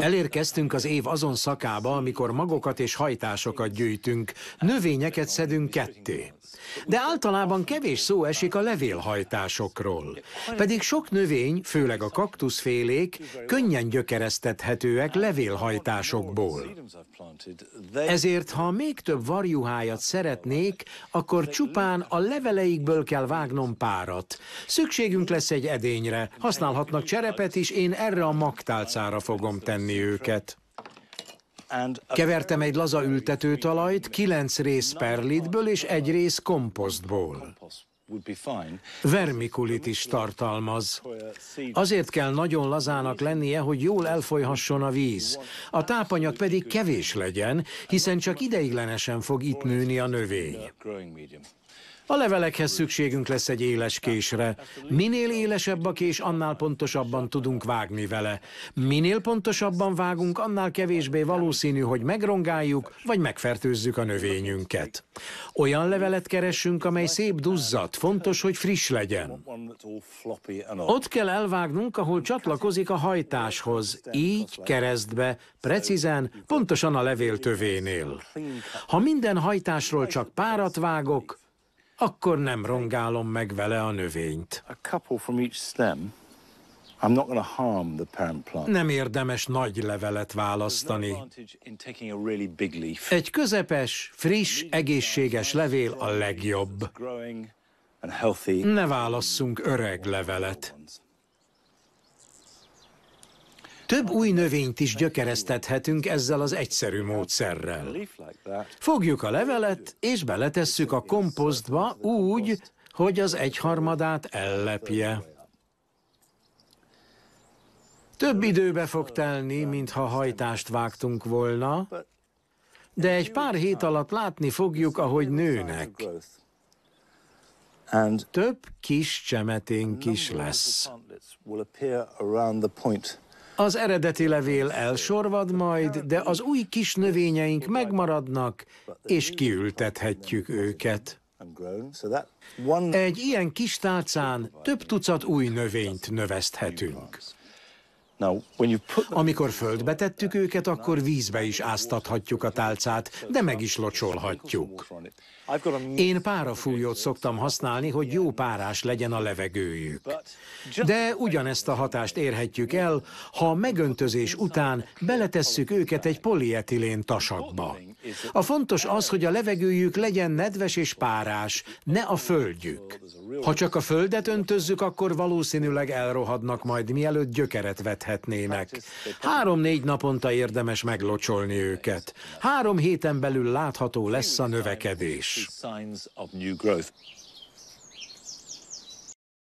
Elérkeztünk az év azon szakába, amikor magokat és hajtásokat gyűjtünk, növényeket szedünk ketté. De általában kevés szó esik a levélhajtásokról. Pedig sok növény, főleg a kaktuszfélék, könnyen gyökeresztethetőek levélhajtásokból. Ezért, ha még több varjuhájat szeretnék, akkor csupán a leveleikből kell vágnom párat. Szükségünk lesz egy edényre, használhatnak cserepet is, én erre a magtálcára fogom tenni őket. Kevertem egy laza ültetőtalajt, kilenc rész perlitből és egy rész komposztból vermikulit is tartalmaz. Azért kell nagyon lazának lennie, hogy jól elfolyhasson a víz. A tápanyag pedig kevés legyen, hiszen csak ideiglenesen fog itt nőni a növény. A levelekhez szükségünk lesz egy éles késre. Minél élesebb a kés, annál pontosabban tudunk vágni vele. Minél pontosabban vágunk, annál kevésbé valószínű, hogy megrongáljuk, vagy megfertőzzük a növényünket. Olyan levelet keressünk, amely szép duzzat, miatt hát fontos, hogy friss legyen. Ott kell elvágnunk, ahol csatlakozik a hajtáshoz, így keresztbe, precízen, pontosan a levél tövénél. Ha minden hajtásról csak párat vágok, akkor nem rongálom meg vele a növényt. Nem érdemes nagy levelet választani. Egy közepes, friss, egészséges levél a legjobb. Ne válasszunk öreg levelet. Több új növényt is gyökereztethetünk ezzel az egyszerű módszerrel. Fogjuk a levelet, és beletesszük a komposztba úgy, hogy az egyharmadát ellepje. Több időbe fog telni, mintha hajtást vágtunk volna, de egy pár hét alatt látni fogjuk, ahogy nőnek. Több kis csemeténk is lesz. Az eredeti levél elsorvad majd, de az új kis növényeink megmaradnak, és kiültethetjük őket. Egy ilyen kis tálcán több tucat új növényt növeszthetünk. Amikor földbe tettük őket, akkor vízbe is áztathatjuk a tálcát, de meg is locsolhatjuk. Én párafújót szoktam használni, hogy jó párás legyen a levegőjük. De ugyanezt a hatást érhetjük el, ha a megöntözés után beletesszük őket egy polietilén tasakba. A fontos az, hogy a levegőjük legyen nedves és párás, ne a földjük. Ha csak a földet öntözzük, akkor valószínűleg elrohadnak majd, mielőtt gyökeret vethetnének. Három-négy naponta érdemes meglocsolni őket. Három héten belül látható lesz a növekedés.